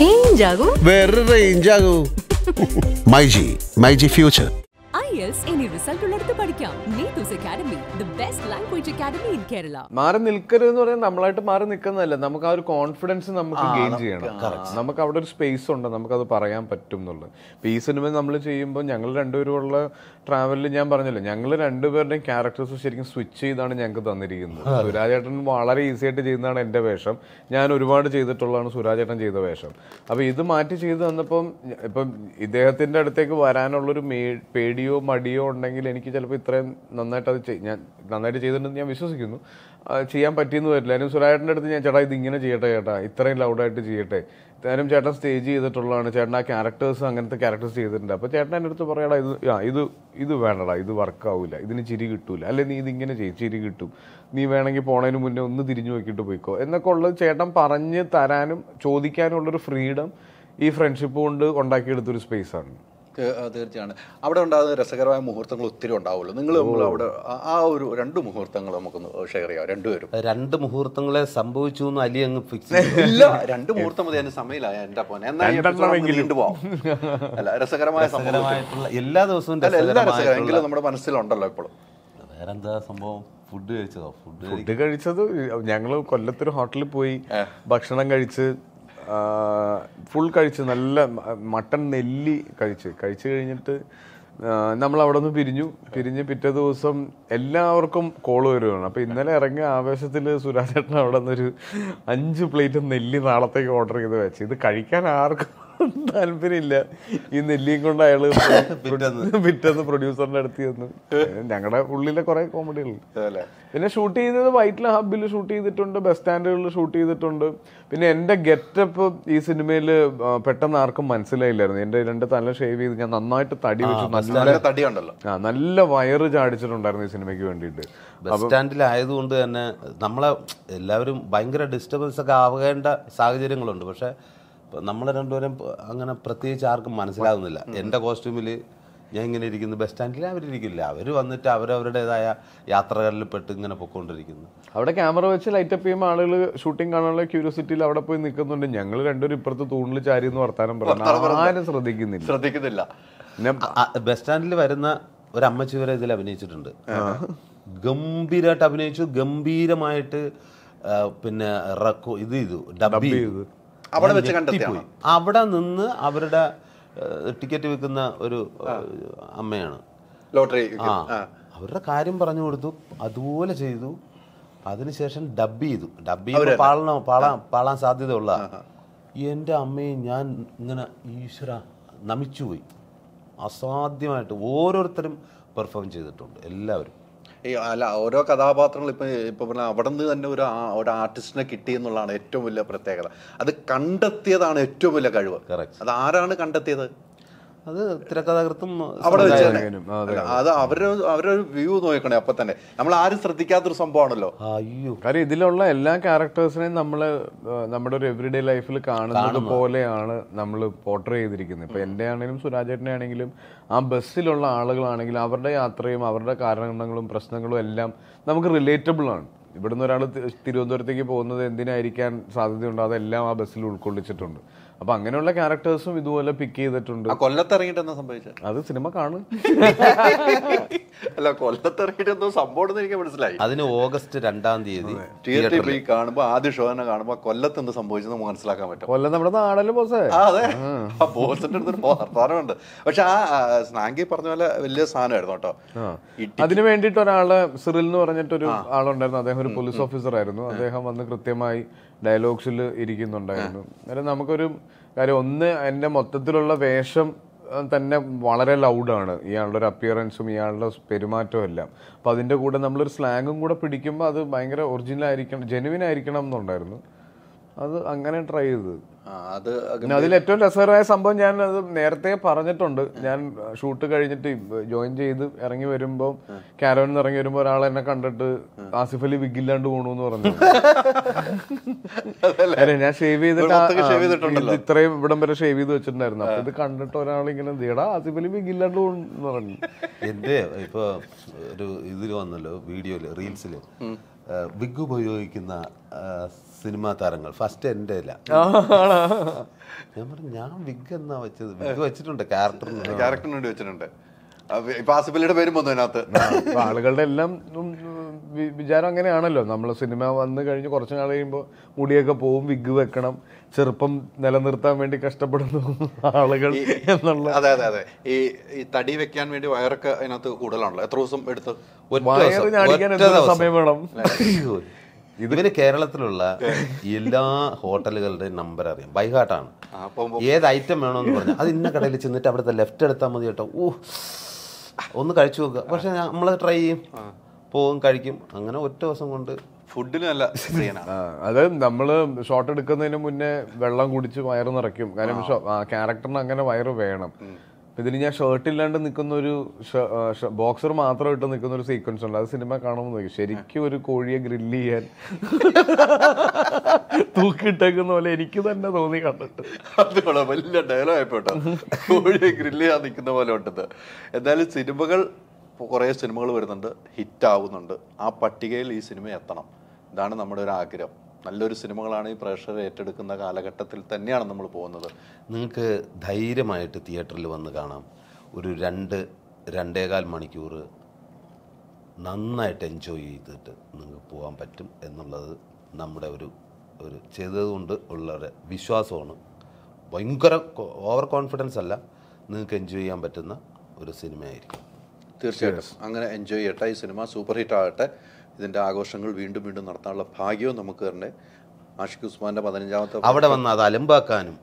change ആകും വെറുതെ change ആകൂ my G my G future ഇനി റിസൾട്ട് പഠിക്കാം academy the best language academy in Kerala മാറി നിൽക്കരുത് എന്ന് പറയുന്നത് നമ്മളായിട്ട് മാറി നിൽക്കുന്നതല്ല നമുക്ക് ആ ഒരു കോൺഫിഡൻസ് നമുക്ക് ഗെയിൻ ചെയ്യണം നമുക്ക് അവിടെ ഒരു സ്പേസ് ഉണ്ട് നമുക്കത് പറയാൻ പറ്റും എന്നുള്ളത് ഇപ്പൊ ഈ സിനിമ നമ്മൾ ചെയ്യുമ്പോൾ ഞങ്ങൾ രണ്ടുപേരുമുള്ള ട്രാവലിൽ ഞാൻ പറഞ്ഞല്ലോ ഞങ്ങൾ രണ്ടുപേരുടെയും ക്യാരക്ടേഴ്സ് ശരിക്കും സ്വിച്ച് ചെയ്താണ് ഞങ്ങൾക്ക് തന്നിരിക്കുന്നത് സുരാജേട്ടൻ വളരെ ഈസി ആയിട്ട് ചെയ്യുന്നതാണ് എൻ്റെ വേഷം ഞാൻ ഒരുപാട് ചെയ്തിട്ടുള്ളതാണ് സുരാജേട്ടൻ ചെയ്ത വേഷം അപ്പോൾ ഇത് മാറ്റി ചെയ്ത് തന്നപ്പം ഇപ്പം ഇദ്ദേഹത്തിന്റെ അടുത്തേക്ക് വരാനുള്ളൊരു പേടിയോ മടിയോ ഉണ്ടെങ്കിൽ എനിക്ക് ചിലപ്പോൾ ഇത്രയും നന്നായിട്ട് അത് ഞാൻ നന്നായിട്ട് ചെയ്തിട്ടുണ്ടെന്ന് ഞാൻ വിശ്വസിക്കുന്നു ചെയ്യാൻ പറ്റിയെന്ന് വരില്ല അതിനും സുരായേട്ടൻ്റെ അടുത്ത് ഞാൻ ചേട്ടാ ഇത് ഇങ്ങനെ ചെയ്യട്ടെ ചേട്ടാ ഇത്രയും ലൗഡായിട്ട് ചെയ്യട്ടെ ഞാനും ചേട്ടൻ സ്റ്റേജ് ചെയ്തിട്ടുള്ളതാണ് ചേട്ടൻ ആ ക്യാരക്ടേഴ്സ് അങ്ങനത്തെ ക്യാരക്ടേഴ്സ് ചെയ്തിട്ടുണ്ട് അപ്പോൾ ചേട്ടൻ എൻ്റെ അടുത്ത് പറയടാ ഇത് ആ ഇത് ഇത് വേണടാ ഇത് വർക്കാവില്ല ഇതിന് ചിരി കിട്ടൂല അല്ലെ നീ ഇതിങ്ങനെ ചെയ്യും ചിരി കിട്ടും നീ വേണമെങ്കിൽ പോണതിന് മുന്നേ ഒന്ന് തിരിഞ്ഞു നോക്കിയിട്ട് പോയിക്കോ എന്നൊക്കെ ഉള്ളത് ചേട്ടൻ പറഞ്ഞ് തരാനും ചോദിക്കാനും ഉള്ളൊരു ഫ്രീഡം ഈ ഫ്രണ്ട്ഷിപ്പ് കൊണ്ട് ഉണ്ടാക്കിയെടുത്തൊരു സ്പേസാണ് തീർച്ചയാണ് അവിടെ ഉണ്ടാകുന്ന രസകരമായ മുഹൂർത്തങ്ങൾ ഒത്തിരി ഉണ്ടാവുള്ളൂ നിങ്ങൾ നമ്മൾ അവിടെ ആ ഒരു രണ്ട് മുഹൂർത്തങ്ങൾ നമുക്കൊന്ന് ഷെയർ ചെയ്യാം രണ്ടുപേരും രണ്ട് മുഹൂർത്തങ്ങളെ സംഭവിച്ചു എന്ന് അലി അങ്ങ് ഫിക്സ് ഇല്ല രണ്ട് മുഹൂർത്തം മതി എന്റെ സമയമില്ല എന്റെ പോനെ എന്നാൽ അല്ല രസകരമായ എല്ലാ ദിവസവും എങ്കിലും നമ്മുടെ മനസ്സിലുണ്ടല്ലോ ഇപ്പോഴും വേറെന്താ സംഭവം ഫുഡ് കഴിച്ചതോ ഫുഡ് ഫുഡ് കഴിച്ചത് ഞങ്ങൾ കൊല്ലത്തൊരു ഹോട്ടലിൽ പോയി ഭക്ഷണം കഴിച്ച് ഫുൾ കഴിച്ച് നല്ല മട്ടൺ നെല്ലി കഴിച്ച് കഴിച്ചു കഴിഞ്ഞിട്ട് നമ്മൾ അവിടെ നിന്ന് പിരിഞ്ഞു പിരിഞ്ഞ് പിറ്റേ ദിവസം എല്ലാവർക്കും കോൾ വരുവാണ് അപ്പോൾ ഇന്നലെ ഇറങ്ങിയ ആവേശത്തിൽ സുരാജേട്ടൻ അവിടെ നിന്നൊരു അഞ്ച് പ്ലേറ്റ് നെല്ലി നാളത്തേക്ക് ഓർഡർ ചെയ്ത് വെച്ച് ഇത് കഴിക്കാൻ ആർക്കും താല്പര്യമില്ല ഈ നെല്ലിയും കൊണ്ട് അയാള് പിറ്റേന്ന് പ്രൊഡ്യൂസറിന്റെ അടുത്ത് ചെന്ന് ഞങ്ങളുടെ ഉള്ളിലെ കുറെ കോമഡികൾ പിന്നെ ഷൂട്ട് ചെയ്തത് വൈറ്റില ഹബിൽ ഷൂട്ട് ചെയ്തിട്ടുണ്ട് ബസ് സ്റ്റാൻഡുകളിൽ ഷൂട്ട് ചെയ്തിട്ടുണ്ട് പിന്നെ എന്റെ ഗെറ്റപ്പ് ഈ സിനിമയിൽ പെട്ടെന്ന് ആർക്കും മനസ്സിലായില്ലായിരുന്നു എന്റെ രണ്ട് തല ഷേവ് ചെയ്ത് ഞാൻ നന്നായിട്ട് തടി വെച്ചു ആ നല്ല വയറ് ചാടിച്ചിട്ടുണ്ടായിരുന്നു ഈ സിനിമയ്ക്ക് വേണ്ടിയിട്ട് ബസ് സ്റ്റാൻഡിലായതുകൊണ്ട് തന്നെ നമ്മളെ എല്ലാവരും ഭയങ്കര ഡിസ്റ്റർബൻസ് ഒക്കെ ആവേണ്ട സാഹചര്യങ്ങളുണ്ട് പക്ഷെ നമ്മളെ രണ്ടുപേരും അങ്ങനെ പ്രത്യേകിച്ച് ആർക്കും മനസ്സിലാവുന്നില്ല എൻ്റെ കോസ്റ്റ്യൂമിൽ ഞാൻ ഇങ്ങനെ ഇരിക്കുന്നു ബസ് സ്റ്റാൻഡിൽ അവരിരിക്കില്ല അവർ വന്നിട്ട് അവരവരുടേതായ യാത്രകളിൽ പെട്ട് ഇങ്ങനെ പൊയ്ക്കൊണ്ടിരിക്കുന്നു അവിടെ ക്യാമറ വെച്ച് ലൈറ്റ് അപ്പ് ചെയ്യുമ്പോൾ ആളുകൾ ഷൂട്ടിംഗ് കാണാനുള്ള ക്യൂരിയോസിറ്റിയിൽ അവിടെ പോയി നിൽക്കുന്നുണ്ട് ഞങ്ങൾ രണ്ടുപേരും ഇപ്പുറത്ത് തൂണിൽ ചാരി എന്ന് വർത്താനം പറഞ്ഞു ആരും ശ്രദ്ധിക്കുന്നില്ല ശ്രദ്ധിക്കുന്നില്ല ബസ് സ്റ്റാൻഡിൽ വരുന്ന ഒരു അമ്മച്ചി വരെ ഇതിൽ അഭിനയിച്ചിട്ടുണ്ട് ഗംഭീരമായിട്ട് അഭിനയിച്ചു ഗംഭീരമായിട്ട് പിന്നെ റെക്കോ ഇത് ചെയ്തു ഡബ് ചെയ്തു അവിടെ വെച്ച് കണ്ടെത്തിപ്പോയി അവിടെ നിന്ന് അവരുടെ ടിക്കറ്റ് വിൽക്കുന്ന ഒരു അമ്മയാണ് ലോട്ടറി ആ അവരുടെ കാര്യം പറഞ്ഞു കൊടുത്തു അതുപോലെ ചെയ്തു അതിനുശേഷം ഡബ് ചെയ്തു ഡബ് ചെയ്ത് പാളണം പാളാൻ പാളാൻ സാധ്യതയുള്ള എൻ്റെ അമ്മയെ ഞാൻ ഇങ്ങനെ ഈശ്വര നമിച്ചുപോയി അസാധ്യമായിട്ട് ഓരോരുത്തരും പെർഫോം ചെയ്തിട്ടുണ്ട് എല്ലാവരും ഈ അല്ല ഓരോ കഥാപാത്രങ്ങൾ ഇപ്പം ഇപ്പം പറഞ്ഞാൽ അവിടെ നിന്ന് തന്നെ ഒരു ഒരു ആർട്ടിസ്റ്റിനെ കിട്ടി എന്നുള്ളതാണ് ഏറ്റവും വലിയ പ്രത്യേകത അത് കണ്ടെത്തിയതാണ് ഏറ്റവും വലിയ കഴിവ് അത് ആരാണ് കണ്ടെത്തിയത് അത് തിരക്കഥാകൃത്തും അവിടെ അത് അവരെ അവരുടെ ഒരു വ്യൂ നോക്കണേ അപ്പൊ തന്നെ നമ്മൾ ആരും ശ്രദ്ധിക്കാത്തൊരു സംഭവമാണല്ലോ അയ്യോ കാര്യം ഇതിലുള്ള എല്ലാ ക്യാരക്ടേഴ്സിനെയും നമ്മൾ നമ്മുടെ ഒരു ഡേ ലൈഫിൽ കാണുന്നത് പോലെയാണ് നമ്മൾ പോർട്ട്രേ ചെയ്തിരിക്കുന്നത് ഇപ്പൊ എന്റെ ആണെങ്കിലും സുരാജേട്ടനെ ആണെങ്കിലും ആ ബസ്സിലുള്ള ആളുകളാണെങ്കിലും അവരുടെ യാത്രയും അവരുടെ കാരണങ്ങളും പ്രശ്നങ്ങളും എല്ലാം നമുക്ക് റിലേറ്റബിൾ ആണ് ഇവിടുന്ന് ഒരാൾ തിരുവനന്തപുരത്തേക്ക് പോകുന്നത് എന്തിനായിരിക്കാൻ സാധ്യതയുണ്ടോ അതെല്ലാം ആ ബസ്സിൽ ഉൾക്കൊള്ളിച്ചിട്ടുണ്ട് അപ്പൊ അങ്ങനെയുള്ള ക്യാരക്ടേഴ്സും ഇതുപോലെ പിക്ക് ചെയ്തിട്ടുണ്ട് കൊല്ലത്ത് ഇറങ്ങിയിട്ട് എന്താ സംഭവിച്ചത് അത് സിനിമ കാണു അല്ല കൊല്ലത്ത് ഇറങ്ങിയിട്ട് എന്തോ സംഭവം എനിക്ക് മനസ്സിലായി അതിന് ഓഗസ്റ്റ് രണ്ടാം തീയതി തിയേറ്ററിൽ പോയി കാണുമ്പോൾ ആദ്യ ഷോ തന്നെ കാണുമ്പോൾ കൊല്ലത്ത് എന്ത് സംഭവിച്ചെന്ന് മനസ്സിലാക്കാൻ പറ്റും കൊല്ലം നമ്മുടെ നാടല്ലേ ബോസേ അതെ ആ ബോസിന്റെ അടുത്തൊരു വർത്താനമുണ്ട് പക്ഷെ ആ സ്നാങ്കി പറഞ്ഞ പോലെ വലിയ സാധനമായിരുന്നു കേട്ടോ അതിന് വേണ്ടിയിട്ട് ഒരാള് സിറിൽ എന്ന് പറഞ്ഞിട്ടൊരു ആളുണ്ടായിരുന്നു അദ്ദേഹം ഒരു പോലീസ് ഓഫീസർ ആയിരുന്നു അദ്ദേഹം വന്ന് കൃത്യമായി ഡയലോഗ്സിൽ ഇരിക്കുന്നുണ്ടായിരുന്നു അന്നേരം നമുക്കൊരു കാര്യം ഒന്ന് എൻ്റെ മൊത്തത്തിലുള്ള വേഷം തന്നെ വളരെ ലൗഡാണ് ഇയാളുടെ ഒരു അപ്പിയറൻസും ഇയാളുടെ പെരുമാറ്റവും എല്ലാം അപ്പം അതിൻ്റെ കൂടെ നമ്മളൊരു സ്ലാങ്ങും കൂടെ പിടിക്കുമ്പോൾ അത് ഭയങ്കര ഒറിജിനൽ ആയിരിക്കണം ജെനുവിൻ ആയിരിക്കണം എന്നുണ്ടായിരുന്നു അത് അങ്ങനെ ട്രൈ ചെയ്തത് അത് അതിൽ ഏറ്റവും രസകരമായ സംഭവം ഞാൻ അത് നേരത്തെ പറഞ്ഞിട്ടുണ്ട് ഞാൻ ഷൂട്ട് കഴിഞ്ഞിട്ട് ജോയിൻ ചെയ്ത് ഇറങ്ങി വരുമ്പോൾ കാരോനിൽ ഇറങ്ങി വരുമ്പോൾ ഒരാൾ എന്നെ കണ്ടിട്ട് ആസിഫ് അലി വിഗില്ലാണ്ട് പോണു എന്ന് പറഞ്ഞു അല്ലെ ഞാൻ ഷേവ് ചെയ്തിട്ട് ഇത്രയും ഇവിടം വരെ ഷേവ് ചെയ്ത് വെച്ചിട്ടുണ്ടായിരുന്നു അപ്പൊ ഇത് കണ്ടിട്ട് ഒരാൾ ഇങ്ങനെ ദേടാ ആസിഫ് അലി വിഗില്ലാണ്ട് പോണു എന്ന് പറഞ്ഞു എന്റെ ഇപ്പൊ ഒരു ഇതില് വന്നല്ലോ വീഡിയോയില് റീൽസില് വിഗ് ഉപയോഗിക്കുന്ന സിനിമാ താരങ്ങൾ ഫസ്റ്റ് എൻ്റെ ഇല്ല ഞാൻ പറഞ്ഞു ഞാൻ വിഗ് എന്നാ വെച്ചത് വിഗ് വെച്ചിട്ടുണ്ട് ക്യാരക്ടറിന് ക്യാരക്ടറിന് വേണ്ടി വെച്ചിട്ടുണ്ട് പേരും വന്നു അതിനകത്ത് ആളുകളുടെ എല്ലാം വിചാരം അങ്ങനെയാണല്ലോ നമ്മൾ സിനിമ വന്നു കഴിഞ്ഞ് കുറച്ച് നാൾ കഴിയുമ്പോൾ മുടിയൊക്കെ പോവും വിഗ് വെക്കണം ചെറുപ്പം നിലനിർത്താൻ വേണ്ടി കഷ്ടപ്പെടുന്നു ആളുകൾ എന്നുള്ള അതെ അതെ അതെ ഈ ഈ തടി വെക്കാൻ വേണ്ടി വയറൊക്കെ അതിനകത്ത് കൂടുതലാണല്ലോ എത്ര ദിവസം എടുത്ത് സമയം വേണം ഇതിന് കേരളത്തിലുള്ള എല്ലാ ഹോട്ടലുകളുടെയും നമ്പർ അറിയാം ബൈഹാട്ടാണ് ഏത് ഐറ്റം വേണമെന്ന് പറഞ്ഞാൽ അത് ഇന്ന കടയിൽ ചെന്നിട്ട് അവിടുത്തെ ലെഫ്റ്റ് എടുത്താൽ മതി കേട്ടോ ഓ ഒന്ന് കഴിച്ചു നോക്കുക പക്ഷെ നമ്മൾ ട്രൈ ചെയ്യും പോകും കഴിക്കും അങ്ങനെ ഒറ്റ ദിവസം കൊണ്ട് ഫുഡിന് നല്ല അത് നമ്മൾ ഷോട്ട് എടുക്കുന്നതിന് മുന്നേ വെള്ളം കുടിച്ച് വയറ് നിറയ്ക്കും കാരണം ക്യാരക്ടറിന് അങ്ങനെ വയറ് വേണം ഇതിന് ഞാൻ ഷർട്ട് ഇല്ലാണ്ട് നിൽക്കുന്ന ഒരു ബോക്സർ മാത്രം ഇട്ട് നിൽക്കുന്ന ഒരു സീക്വൻസ് ഉണ്ട് അത് സിനിമ കാണുമ്പോൾ നോക്കി ശരിക്കും ഒരു കോഴിയെ ഗ്രില്ല് ചെയ്യാൻ തൂക്കിട്ടേക്കുന്ന പോലെ എനിക്ക് തന്നെ തോന്നി കണ്ടിട്ട് അത് വലിയ ഡയലോഗ് ആയിപ്പോട്ടോ കോഴിയെ ഗ്രില്ല് ചെയ്യാൻ നിൽക്കുന്ന പോലെ ഉണ്ടത് എന്നാലും സിനിമകൾ കുറേ സിനിമകൾ വരുന്നുണ്ട് ഹിറ്റ് ഹിറ്റാവുന്നുണ്ട് ആ പട്ടികയിൽ ഈ സിനിമ എത്തണം ഇതാണ് നമ്മുടെ ഒരു ആഗ്രഹം നല്ലൊരു സിനിമകളാണ് ഈ പ്രേക്ഷകർ ഏറ്റെടുക്കുന്ന കാലഘട്ടത്തിൽ തന്നെയാണ് നമ്മൾ പോകുന്നത് നിങ്ങൾക്ക് ധൈര്യമായിട്ട് തിയേറ്ററിൽ വന്ന് കാണാം ഒരു രണ്ട് രണ്ടേകാൽ മണിക്കൂർ നന്നായിട്ട് എൻജോയ് ചെയ്തിട്ട് നിങ്ങൾക്ക് പോകാൻ പറ്റും എന്നുള്ളത് നമ്മുടെ ഒരു ഒരു ചെയ്തതുകൊണ്ട് ഉള്ള വിശ്വാസമാണ് ഭയങ്കര ഓവർ കോൺഫിഡൻസ് അല്ല നിങ്ങൾക്ക് എൻജോയ് ചെയ്യാൻ പറ്റുന്ന ഒരു സിനിമയായിരിക്കും തീർച്ചയായിട്ടും അങ്ങനെ എൻജോയ് ചെയ്യട്ടെ ഈ സിനിമ സൂപ്പർ ഹിറ്റ് ആകട്ടെ ഇതിന്റെ ആഘോഷങ്ങൾ വീണ്ടും വീണ്ടും നടത്താനുള്ള ഭാഗ്യവും നമുക്ക് തന്നെ ആഷിഖ് ഉസ്മാന്റെ പതിനഞ്ചാമത്തെ അവിടെ വന്ന് അത് അലമ്പാക്കാനും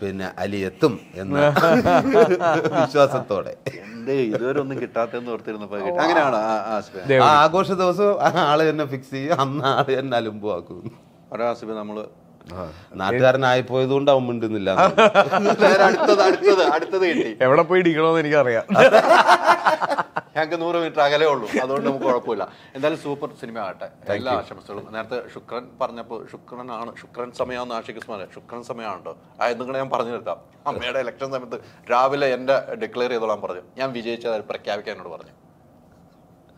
പിന്നെ അലി എത്തും എന്ന വിശ്വാസത്തോടെ എന്റെ ഇതുവരെ ഒന്നും കിട്ടാത്തെന്ന് ഓർത്തിരുന്നപ്പോ അങ്ങനെയാണ് ആഘോഷ ദിവസം ആള് തന്നെ ഫിക്സ് ചെയ്യും അന്ന് ആള് തന്നെ അലുമ്പാക്കും ഒരാസിബ് നമ്മള് പോയത് കൊണ്ട് അവൻ മിണ്ടുന്നില്ല എവിടെ പോയി ഇടിക്കണോന്ന് എനിക്കറിയാം ഞങ്ങൾക്ക് നൂറ് മീറ്റർ അകലേ ഉള്ളൂ അതുകൊണ്ട് നമുക്ക് കുഴപ്പമില്ല എന്തായാലും സൂപ്പർ സിനിമ ആകട്ടെ എല്ലാ ആശംസകളും നേരത്തെ ശുക്രൻ പറഞ്ഞപ്പോൾ ശുക്രനാണ് ശുക്രൻ സമയമാണ് ആഷിഖ് ഉസ്മാൻ ശുക്രൻ സമയമാണോ ആയതുകൊണ്ട് ഞാൻ പറഞ്ഞു നിർത്താം അമ്മയുടെ ഇലക്ഷൻ സമയത്ത് രാവിലെ എന്റെ ഡിക്ലെയർ ചെയ്തോളാൻ പറഞ്ഞു ഞാൻ വിജയിച്ചത് പ്രഖ്യാപിക്കാൻ എന്നോട് പറഞ്ഞു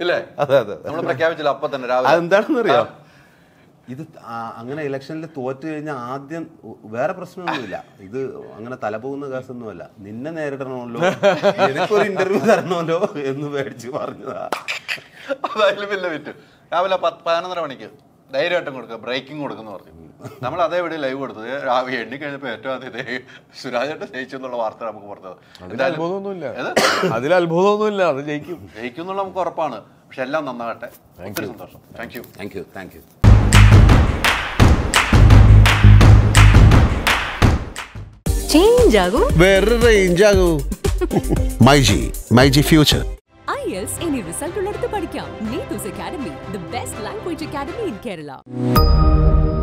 ഇല്ലേ അതെ അതെ നമ്മൾ പ്രഖ്യാപിച്ചില്ല അപ്പൊ തന്നെ രാവിലെ അറിയാം ഇത് അങ്ങനെ ഇലക്ഷനിൽ തോറ്റു കഴിഞ്ഞാൽ ആദ്യം വേറെ പ്രശ്നമൊന്നുമില്ല ഇത് അങ്ങനെ പോകുന്ന കേസൊന്നുമല്ല നിന്നെ നേരിടണമല്ലോ എനിക്കൊരു ഇന്റർവ്യൂ തരണമല്ലോ എന്ന് മേടിച്ച് പറഞ്ഞതാ വിറ്റു രാവിലെ പതിനൊന്നര മണിക്ക് ധൈര്യമായിട്ടും കൊടുക്കുക ബ്രേക്കിംഗ് കൊടുക്കുന്നു പറഞ്ഞു നമ്മൾ അതേ ഇവിടെ ലൈവ് കൊടുത്തത് രാവിലെ എണ്ണി കഴിഞ്ഞപ്പോൾ ഏറ്റവും ആദ്യം ഇതേ ജയിച്ചു എന്നുള്ള വാർത്ത നമുക്ക് പുറത്തത് അതിൽ അത്ഭുതമൊന്നുമില്ല അത് ജയിക്കും ജയിക്കും എന്നുള്ള നമുക്ക് ഉറപ്പാണ് പക്ഷെ എല്ലാം നന്നാകട്ടെ ഒത്തിരി സന്തോഷം thank you thank you thank you change ആകൂ വേറെ റേഞ്ച് ആകൂ myG myG future I S ഇനി റിസൾട്ട് ഉള്ളിടത്ത് പഠിക്കാം Neethu's academy the best language academy in Kerala